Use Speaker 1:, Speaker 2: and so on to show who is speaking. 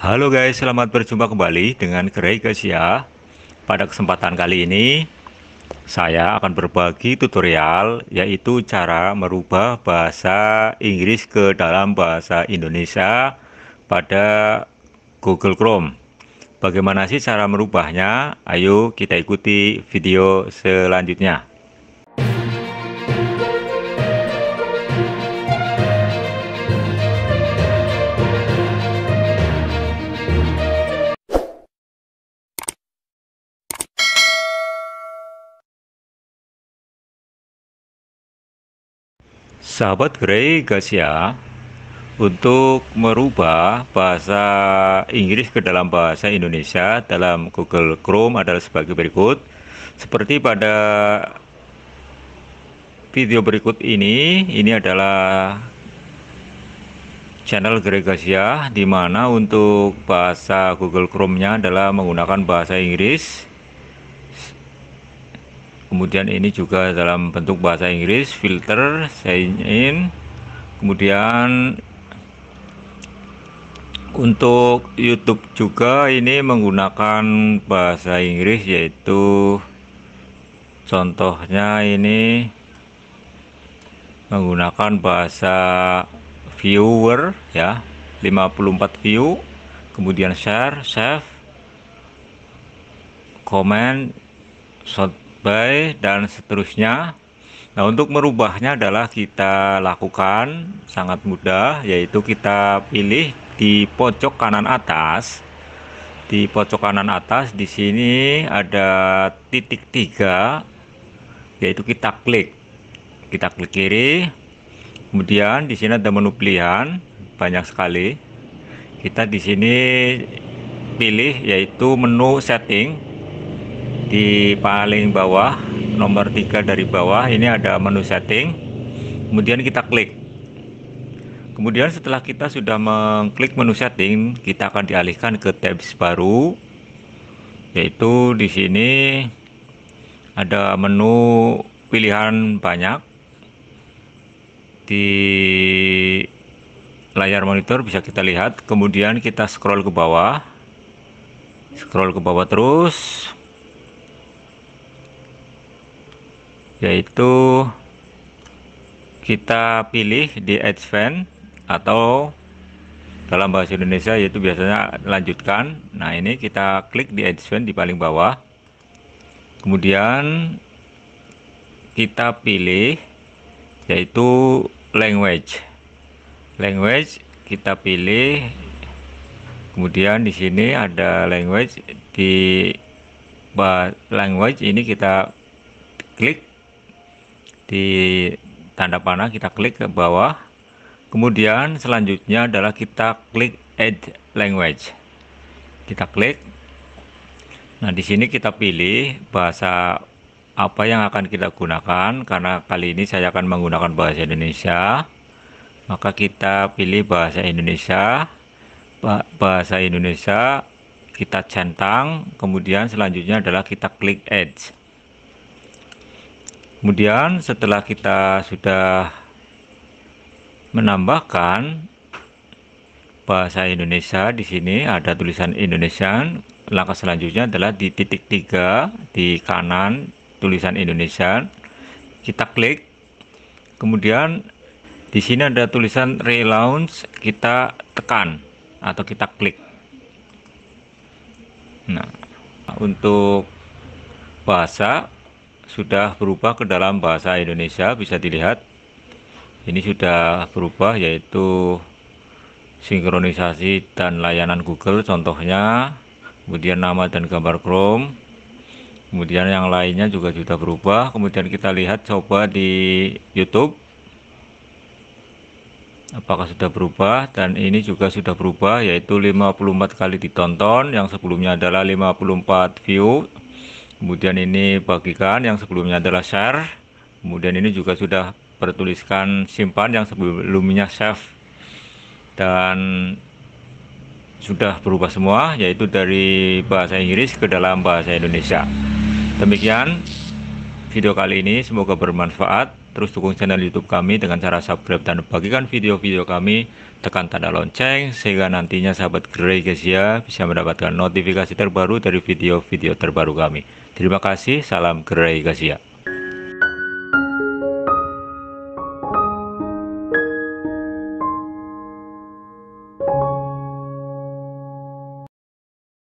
Speaker 1: Halo guys, selamat berjumpa kembali dengan Grey ya. Pada kesempatan kali ini, saya akan berbagi tutorial yaitu cara merubah bahasa Inggris ke dalam bahasa Indonesia pada Google Chrome. Bagaimana sih cara merubahnya? Ayo kita ikuti video selanjutnya. Sahabat Grey Garcia, ya. untuk merubah bahasa Inggris ke dalam bahasa Indonesia dalam Google Chrome adalah sebagai berikut. Seperti pada video berikut ini, ini adalah channel Grey Garcia, ya, di mana untuk bahasa Google Chrome-nya adalah menggunakan bahasa Inggris kemudian ini juga dalam bentuk bahasa Inggris filter sign in kemudian untuk YouTube juga ini menggunakan bahasa Inggris yaitu contohnya ini menggunakan bahasa viewer ya 54 view kemudian share save comment goodbye dan seterusnya nah untuk merubahnya adalah kita lakukan sangat mudah yaitu kita pilih di pojok kanan atas di pojok kanan atas di sini ada titik tiga yaitu kita klik kita klik kiri kemudian di sini ada menu pilihan banyak sekali kita di sini pilih yaitu menu setting di paling bawah nomor 3 dari bawah ini ada menu setting kemudian kita klik kemudian setelah kita sudah mengklik menu setting kita akan dialihkan ke tabs baru yaitu di sini ada menu pilihan banyak di layar monitor bisa kita lihat kemudian kita scroll ke bawah scroll ke bawah terus yaitu kita pilih di advance atau dalam bahasa Indonesia yaitu biasanya lanjutkan nah ini kita klik di advance di paling bawah kemudian kita pilih yaitu language language kita pilih kemudian di sini ada language di language ini kita klik di tanda panah kita klik ke bawah kemudian selanjutnya adalah kita klik add language kita klik nah di sini kita pilih bahasa apa yang akan kita gunakan karena kali ini saya akan menggunakan bahasa Indonesia maka kita pilih bahasa Indonesia bahasa Indonesia kita centang kemudian selanjutnya adalah kita klik add kemudian setelah kita sudah menambahkan bahasa Indonesia di sini ada tulisan Indonesia langkah selanjutnya adalah di titik tiga di kanan tulisan Indonesia kita klik kemudian di sini ada tulisan relaunch kita tekan atau kita klik nah untuk bahasa sudah berubah ke dalam bahasa Indonesia bisa dilihat ini sudah berubah yaitu sinkronisasi dan layanan Google contohnya kemudian nama dan gambar Chrome kemudian yang lainnya juga sudah berubah kemudian kita lihat coba di YouTube apakah sudah berubah dan ini juga sudah berubah yaitu 54 kali ditonton yang sebelumnya adalah 54 view kemudian ini bagikan yang sebelumnya adalah share kemudian ini juga sudah bertuliskan simpan yang sebelumnya save dan sudah berubah semua yaitu dari bahasa Inggris ke dalam bahasa Indonesia demikian video kali ini semoga bermanfaat terus dukung channel YouTube kami dengan cara subscribe dan bagikan video-video kami, tekan tanda lonceng sehingga nantinya sahabat Grey bisa mendapatkan notifikasi terbaru dari video-video terbaru kami. Terima kasih, salam gerai Gazia.